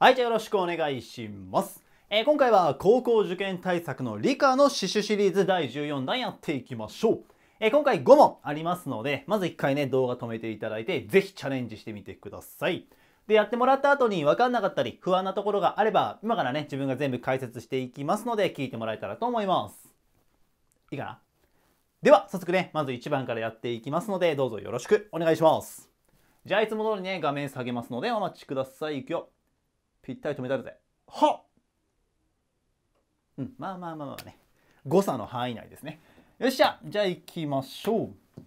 はい、じゃあよろしくお願いします。えー、今回は高校受験対策の理科の詩種シリーズ第14弾やっていきましょう。えー、今回5問ありますので、まず1回ね、動画止めていただいて、ぜひチャレンジしてみてください。で、やってもらった後に分かんなかったり、不安なところがあれば、今からね、自分が全部解説していきますので、聞いてもらえたらと思います。いいかなでは、早速ね、まず1番からやっていきますので、どうぞよろしくお願いします。じゃあ、いつも通りね、画面下げますので、お待ちください。いくよ。ぴったり止めたるぜはうんまあまあまあまあね誤差の範囲内ですねよっしゃじゃあ行きましょう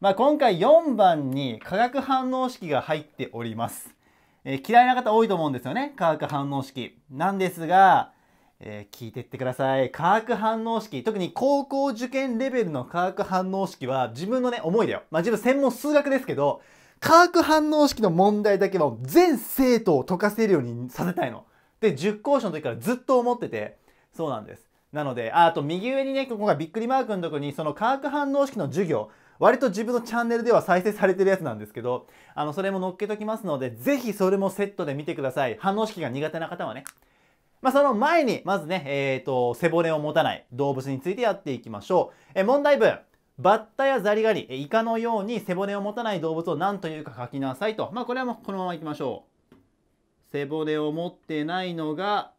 まあ今回4番に化学反応式が入っております、えー、嫌いな方多いと思うんですよね化学反応式なんですがえー、聞いてってください。化学反応式、特に高校受験レベルの化学反応式は自分のね、思いだよ。まあ自分専門数学ですけど、化学反応式の問題だけは全生徒を解かせるようにさせたいの。で、10講師の時からずっと思ってて、そうなんです。なので、あと右上にね、ここがびっくりマークのとこに、その化学反応式の授業、割と自分のチャンネルでは再生されてるやつなんですけど、あの、それも載っけときますので、ぜひそれもセットで見てください。反応式が苦手な方はね。まあ、その前に、まずね、えっ、ー、と、背骨を持たない動物についてやっていきましょう。え、問題文。バッタやザリガニ、イカのように背骨を持たない動物を何というか書きなさいと。まあこれはもうこのままいきましょう。背骨を持ってないのが、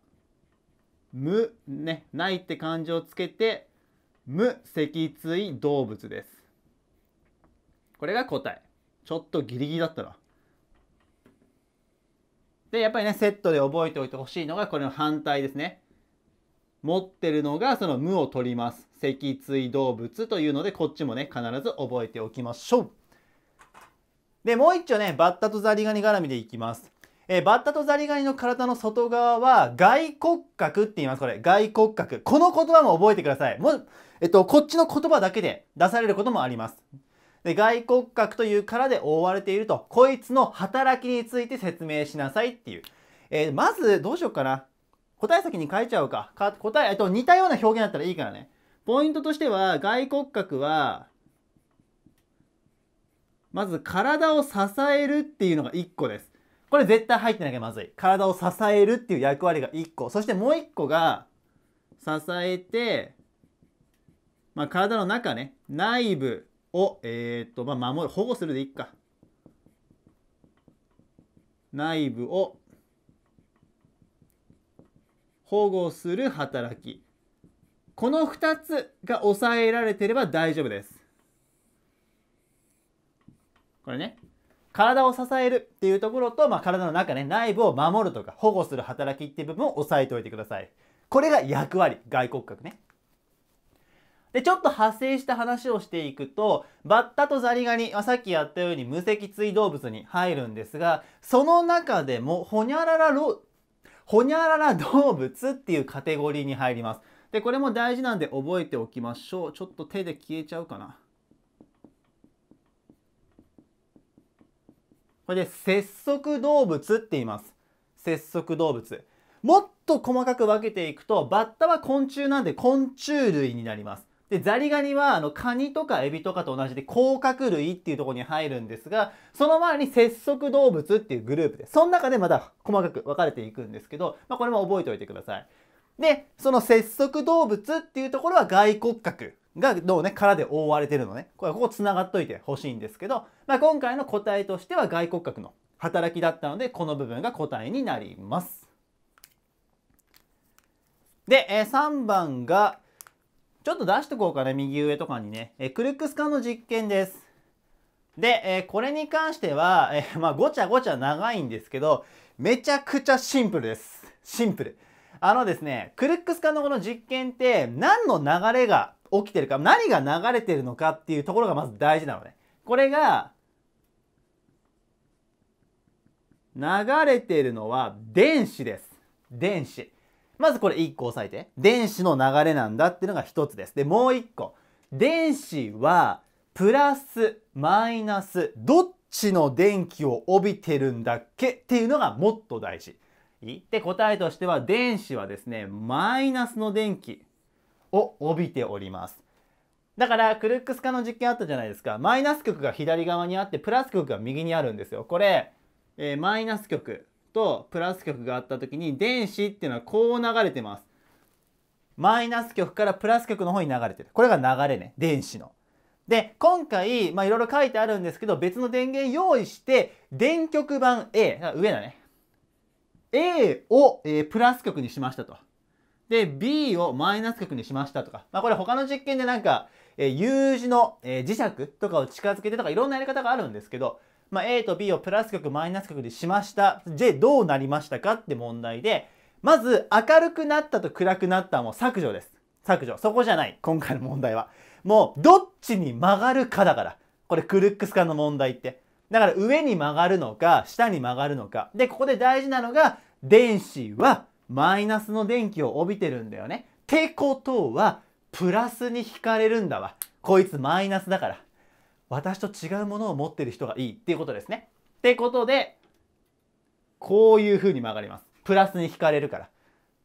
無、ね、ないって漢字をつけて、無脊椎動物です。これが答え。ちょっとギリギリだったな。で、やっぱりね、セットで覚えておいてほしいのが、これの反対ですね。持ってるのが、その無を取ります。脊椎動物というのでこっちもね必ず覚えておきましょうでもう一丁ねバッタとザリガニ絡みでいきますえバッタとザリガニの体の外側は外骨格って言いますこれ外骨格この言葉も覚えてくださいもう、えっと、こっちの言葉だけで出されることもありますで外骨格という殻で覆われているとこいつの働きについて説明しなさいっていう、えー、まずどうしようかな答え先に書いちゃおうかか答え、えっと、似たような表現だったらいいからねポイントとしては外骨格はまず体を支えるっていうのが1個です。これ絶対入ってなきゃまずい。体を支えるっていう役割が1個。そしてもう1個が支えて、まあ、体の中ね、内部を、えー、っと、まあ、守る、保護するでいっか。内部を保護する働き。この2つが抑えられてれば大丈夫ですこれね体を支えるっていうところと、まあ、体の中ね内部を守るとか保護する働きっていう部分を押さえておいてくださいこれが役割外骨格ねでちょっと派生した話をしていくとバッタとザリガニはさっきやったように無脊椎動物に入るんですがその中でもホニャララほにゃらら動物っていうカテゴリーに入りますで、これも大事なんで覚えておきましょう。ちょっと手で消えちゃうかな。これで節足動物って言います。節足動物。もっと細かく分けていくと、バッタは昆虫なんで昆虫類になります。で、ザリガニは、あの、カニとかエビとかと同じで、甲殻類っていうとこに入るんですが、その周りに節足動物っていうグループで、その中でまた細かく分かれていくんですけど、まあ、これも覚えておいてください。で、その節足動物っていうところは外骨格がどうね、殻で覆われてるのね。これここ繋がっといてほしいんですけど、まあ、今回の個体としては外骨格の働きだったので、この部分が個体になります。で、え3番が、ちょっと出しとこうかね、右上とかにね、えクルックス化の実験です。で、えこれに関しては、えまあ、ごちゃごちゃ長いんですけど、めちゃくちゃシンプルです。シンプル。あのですね、クルックス化のこの実験って何の流れが起きてるか、何が流れてるのかっていうところがまず大事なのね。これが、流れてるのは電子です。電子。まずこれ1個押さえて。電子の流れなんだっていうのが1つです。で、もう1個。電子はプラス、マイナス、どっちの電気を帯びてるんだっけっていうのがもっと大事。で、答えとしては電子はですね、マイナスの電気を帯びております。だからクルックス化の実験あったじゃないですか。マイナス極が左側にあってプラス極が右にあるんですよ。これ、えー、マイナス極とプラス極があった時に電子っていうのはこう流れてます。マイナス極からプラス極の方に流れてる。これが流れね。電子の。で、今回、まあいろいろ書いてあるんですけど、別の電源用意して、電極板 A、上だね。A を、えー、プラス極にしましたと。で、B をマイナス極にしましたとか。まあこれ他の実験でなんか、えー、U 字の、えー、磁石とかを近づけてとかいろんなやり方があるんですけど、まあ、A と B をプラス極マイナス極にしました。で、どうなりましたかって問題で、まず明るくなったと暗くなったも削除です。削除。そこじゃない。今回の問題は。もうどっちに曲がるかだから。これクルックス化の問題って。だから上に曲がるのか、下に曲がるのか。で、ここで大事なのが、電子はマイナスの電気を帯びてるんだよね。ってことは、プラスに引かれるんだわ。こいつマイナスだから。私と違うものを持ってる人がいいっていうことですね。ってことで、こういう風に曲がります。プラスに引かれるから。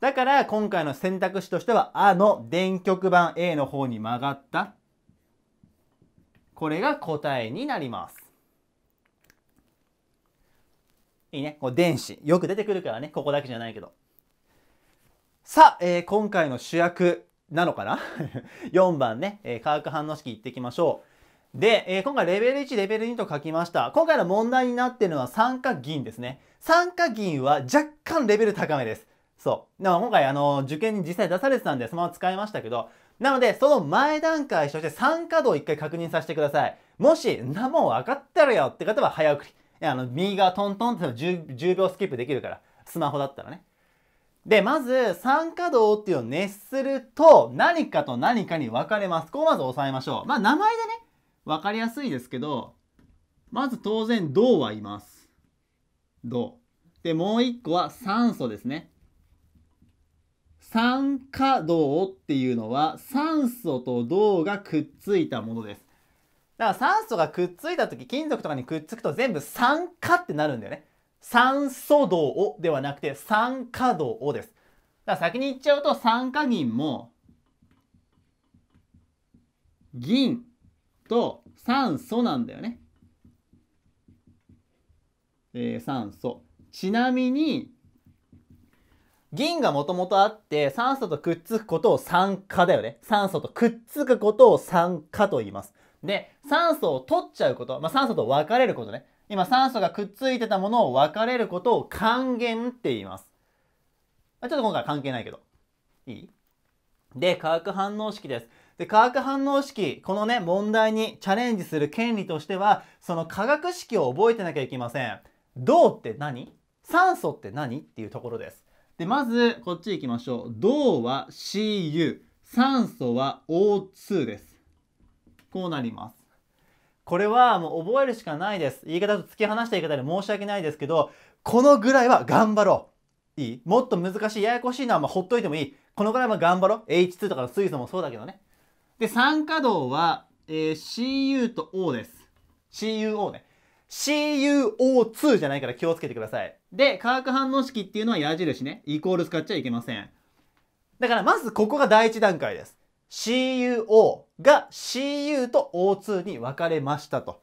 だから今回の選択肢としては、あの電極板 A の方に曲がった。これが答えになります。いいね。こう電子。よく出てくるからね。ここだけじゃないけど。さあ、えー、今回の主役なのかな ?4 番ね、えー、化学反応式いってきましょう。で、えー、今回レベル1、レベル2と書きました。今回の問題になってるのは酸化銀ですね。酸化銀は若干レベル高めです。そう。でか今回、あの、受験に実際出されてたんで、そのまま使いましたけど、なので、その前段階として酸化度を一回確認させてください。もし、んなもん分かってるよって方は早送り。あの右側トントンって 10, 10秒スキップできるからスマホだったらねでまず酸化銅っていうのを熱すると何かと何かに分かれますここまず押さえましょうまあ名前でね分かりやすいですけどまず当然銅はいます銅でもう一個は酸素ですね酸化銅っていうのは酸素と銅がくっついたものですだから酸素がくっついた時金属とかにくっつくと全部酸化ってなるんだよね酸素銅ではなくて酸化銅ですだから先に言っちゃうと酸化銀も銀と酸素なんだよね、えー、酸素ちなみに銀がもともとあって酸素とくっつくことを酸化だよね酸素とくっつくことを酸化と言いますで、酸素を取っちゃうこと、まあ、酸素と分かれることね。今酸素がくっついてたものを分かれることを還元って言います。ちょっと今回は関係ないけど。いいで、化学反応式です。で、化学反応式、このね、問題にチャレンジする権利としては、その化学式を覚えてなきゃいけません。銅って何酸素って何っていうところです。で、まず、こっち行きましょう。銅は CU、酸素は O2 です。こうなります。これはもう覚えるしかないです。言い方と突き放した言い方で申し訳ないですけど、このぐらいは頑張ろう。いいもっと難しい、ややこしいのはまあほっといてもいい。このぐらいは頑張ろう。H2 とかの水素もそうだけどね。で、酸化銅は、えー、CU と O です。CUO ね。CUO2 じゃないから気をつけてください。で、化学反応式っていうのは矢印ね。イコール使っちゃいけません。だからまずここが第一段階です。CUO が CU と O2 に分かれましたと。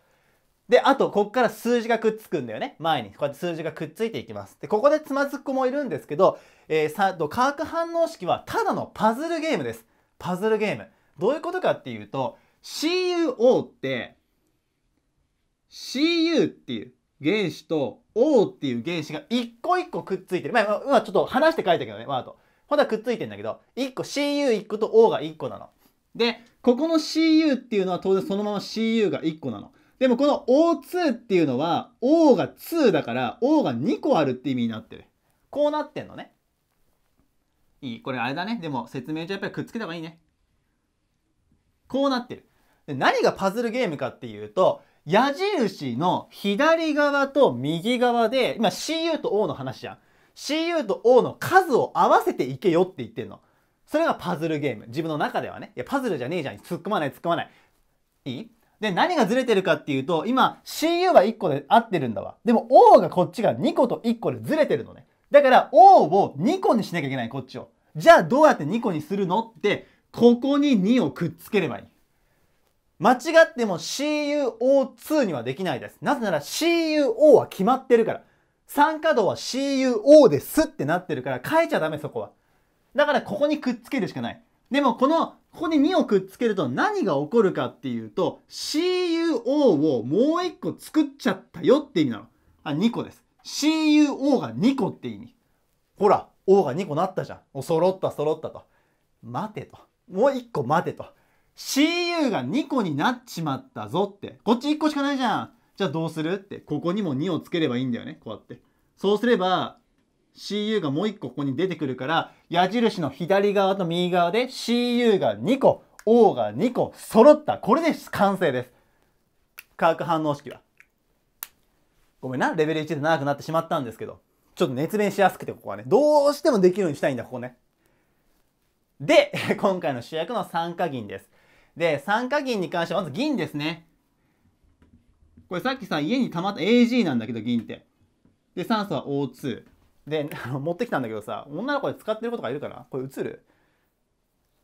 で、あと、ここから数字がくっつくんだよね。前に。こうやって数字がくっついていきます。で、ここでつまずく子もいるんですけど、えー、さ化学反応式はただのパズルゲームです。パズルゲーム。どういうことかっていうと、CuO って、Cu っていう原子と O っていう原子が一個一個くっついてる。まあ、まあ、ちょっと話して書いたけどね、ワード。本当はくっついてんだけど、1個 CU1 個と O が1個なの。で、ここの CU っていうのは当然そのまま CU が1個なの。でもこの O2 っていうのは O が2だから O が2個あるって意味になってる。こうなってんのね。いいこれあれだね。でも説明上やっぱりくっつけた方がいいね。こうなってる。で何がパズルゲームかっていうと、矢印の左側と右側で、今 CU と O の話じゃん。CU と O の数を合わせていけよって言ってんの。それがパズルゲーム。自分の中ではね。いや、パズルじゃねえじゃん。突っ込まない、突っ込まない。いいで、何がずれてるかっていうと、今、CU は1個で合ってるんだわ。でも、O がこっちが2個と1個でずれてるのね。だから、O を2個にしなきゃいけない、こっちを。じゃあ、どうやって2個にするのって、ここに2をくっつければいい。間違っても CUO2 にはできないです。なぜなら CUO は決まってるから。酸化銅は CuO ですってなってるから変えちゃダメそこは。だからここにくっつけるしかない。でもこの、ここに2をくっつけると何が起こるかっていうと CuO をもう1個作っちゃったよって意味なの。あ、2個です。CuO が2個って意味。ほら、O が2個なったじゃん。お揃った揃ったと。待てと。もう1個待てと。CU が2個になっちまったぞって。こっち1個しかないじゃん。じゃあどうするってここにも2をつければいいんだよねこうやってそうすれば CU がもう1個ここに出てくるから矢印の左側と右側で CU が2個 O が2個揃ったこれで完成です化学反応式はごめんなレベル1で長くなってしまったんですけどちょっと熱弁しやすくてここはねどうしてもできるようにしたいんだここねで 今回の主役の酸化銀ですで酸化銀に関してはまず銀ですねこれさっきさ、家にたまった AG なんだけど、銀って。で、酸素は O2。で、持ってきたんだけどさ、女の子で使ってることがいるから、これ映る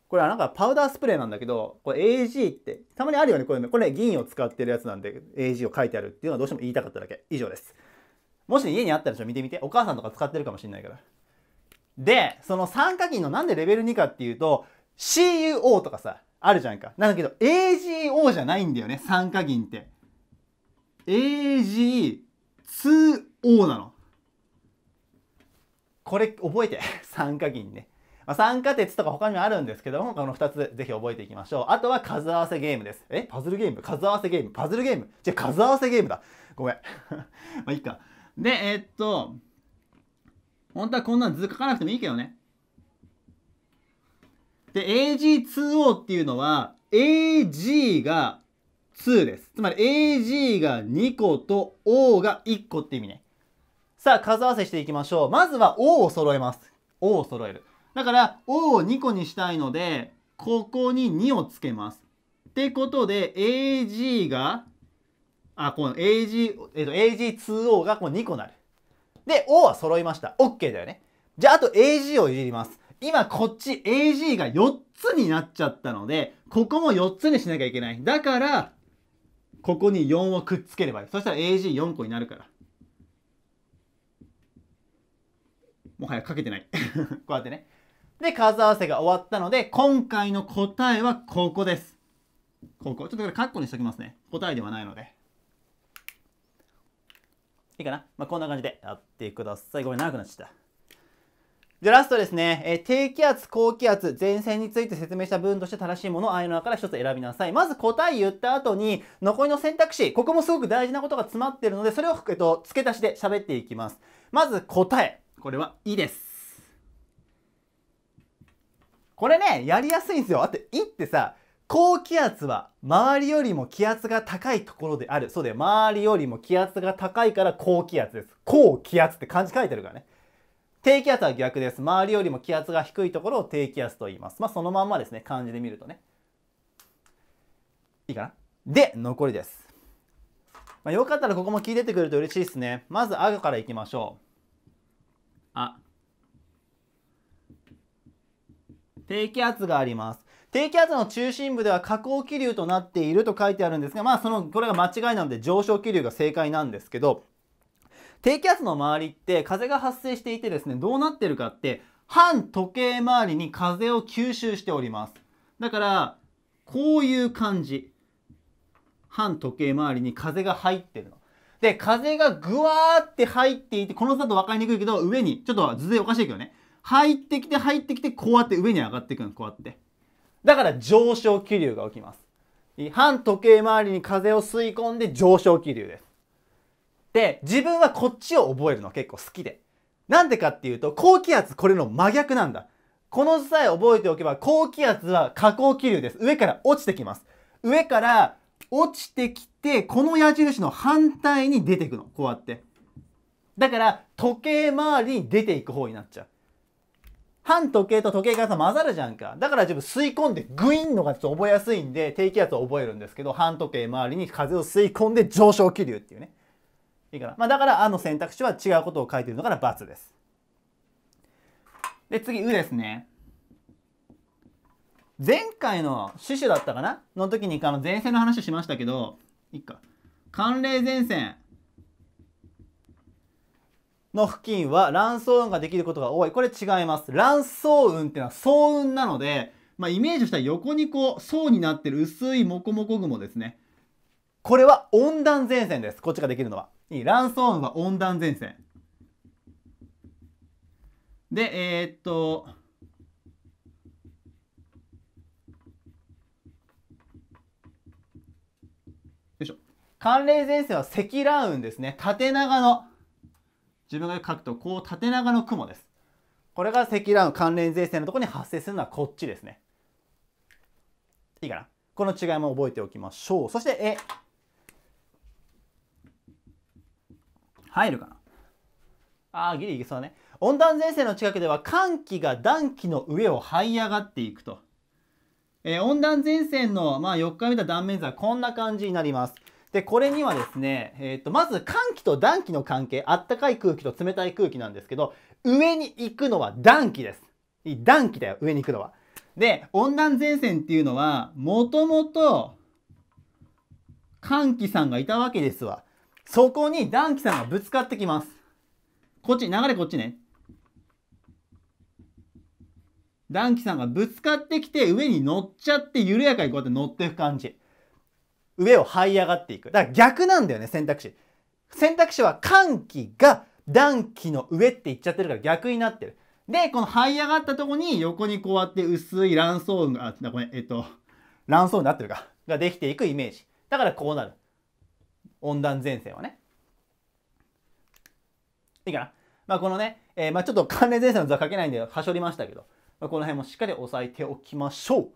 これはなんかパウダースプレーなんだけど、これ AG って、たまにあるよね、これね。これ、ね、銀を使ってるやつなんで、AG を書いてあるっていうのはどうしても言いたかっただけ。以上です。もし、家にあったらちょっと見てみて。お母さんとか使ってるかもしんないから。で、その酸化銀のなんでレベル2かっていうと、CUO とかさ、あるじゃんか。なんだけど、AGO じゃないんだよね、酸化銀って。AG2O なの。これ覚えて。酸 化銀ね。まあ、酸化鉄とか他にもあるんですけども、この2つぜひ覚えていきましょう。あとは数合わせゲームです。えパズルゲーム数合わせゲームパズルゲームじゃあ数合わせゲームだ。ごめん。まあいいか。で、えー、っと、本当はこんな図書かなくてもいいけどね。で、AG2O っていうのは、AG が2です。つまり AG が2個と O が1個って意味ね。さあ、数合わせしていきましょう。まずは O を揃えます。O を揃える。だから O を2個にしたいので、ここに2をつけます。ってことで AG が、あ、この AG、えっと AG2O がこう2個なる。で、O は揃いました。OK だよね。じゃあ、あと AG をいじります。今こっち AG が4つになっちゃったので、ここも4つにしなきゃいけない。だから、ここに4をくっつければいいそしたら AG4 個になるからもはやかけてない こうやってねで数合わせが終わったので今回の答えはここですここちょっとこれカッコにしときますね答えではないのでいいかな、まあ、こんな感じでやってくださいごめん長くなっちゃったじゃラストですね、え低気圧、高気圧、前線について説明した文として正しいものを愛の中から一つ選びなさい。まず答え言った後に、残りの選択肢、ここもすごく大事なことが詰まってるので、それを、えっと、付け足しで喋っていきます。まず答え。これは、いです。これね、やりやすいんですよ。あと、いってさ、高気圧は周りよりも気圧が高いところである。そうだよ。周りよりも気圧が高いから高気圧です。高気圧って漢字書いてるからね。低気圧は逆です。周りよりも気圧が低いところを低気圧と言います。まあ、そのまんまですね、漢字で見るとね。いいかなで、残りです。まあ、よかったらここも聞いててくれると嬉しいですね。まず、あがからいきましょう。あ。低気圧があります。低気圧の中心部では下降気流となっていると書いてあるんですが、まあその、これが間違いなんで上昇気流が正解なんですけど、低気圧の周りって風が発生していてですね、どうなってるかって、反時計回りに風を吸収しております。だから、こういう感じ。反時計回りに風が入ってるの。で、風がぐわーって入っていて、この図だと分かりにくいけど、上に、ちょっと図でおかしいけどね。入ってきて、入ってきて、こうやって上に上がっていくの、こうやって。だから上昇気流が起きます。反時計回りに風を吸い込んで上昇気流です。って自分はこっちを覚えるの結構好きで。なんでかっていうと高気圧これの真逆なんだ。この図さえ覚えておけば高気圧は下降気流です。上から落ちてきます。上から落ちてきてこの矢印の反対に出てくの。こうやって。だから時計回りに出ていく方になっちゃう。反時計と時計がさ混ざるじゃんか。だから自分吸い込んでグインのがちょっと覚えやすいんで低気圧を覚えるんですけど、反時計回りに風を吸い込んで上昇気流っていうね。いいかな。まあ、だから、あの選択肢は違うことを書いてるのから×です。で、次、うですね。前回の死守だったかなの時にあの前線の話しましたけど、いいか。寒冷前線の付近は卵巣雲ができることが多い。これ違います。卵巣雲っていうのは層雲なので、まあ、イメージしたら横にこう層になってる薄いモコモコ雲ですね。これは温暖前線です。こっちができるのは。に卵巣温は温暖前線。で、えー、っと、よいしょ。寒冷前線は積乱雲ですね。縦長の、自分が書くと、こう縦長の雲です。これが積乱雲関連前線のところに発生するのはこっちですね。いいかなこの違いも覚えておきましょう。そして、え、入るかなあーギリいけそうね温暖前線の近くでは寒気が暖気の上を這い上がっていくと、えー、温暖前線の、まあ、4日見た断面図はこんな感じになりますでこれにはですね、えーとまず寒気と暖気の関係あったかい空気と冷たい空気なんですけど上に行くのは暖気です暖気だよ上に行くのはで温暖前線っていうのはもともと寒気さんがいたわけですわそこにダンキさんがぶつかってきます。こっち、流れこっちね。ダンキさんがぶつかってきて上に乗っちゃって緩やかにこうやって乗っていく感じ。上を這い上がっていく。だから逆なんだよね、選択肢。選択肢は寒気が暖気の上って言っちゃってるから逆になってる。で、この這い上がったとこに横にこうやって薄い卵巣が、あ、ごめん、えっと、卵巣になってるか、ができていくイメージ。だからこうなる。温暖前線はね。いいかな。まあ、このね、えー、まあ、ちょっと寒冷前線の図は書けないんで、はしょりましたけど、まあ、この辺もしっかり押さえておきましょう。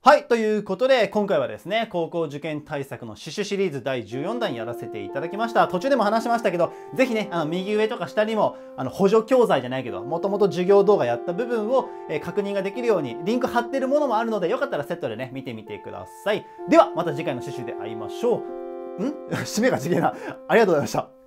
はい、ということで、今回はですね、高校受験対策の刺繍シリーズ第14弾やらせていただきました。途中でも話しましたけど、ぜひね、あの、右上とか下にも、あの、補助教材じゃないけど、もともと授業動画やった部分を、えー、確認ができるように、リンク貼ってるものもあるので、よかったらセットでね、見てみてください。では、また次回の趣旨で会いましょう。ん 締めがちげえな。ありがとうございました。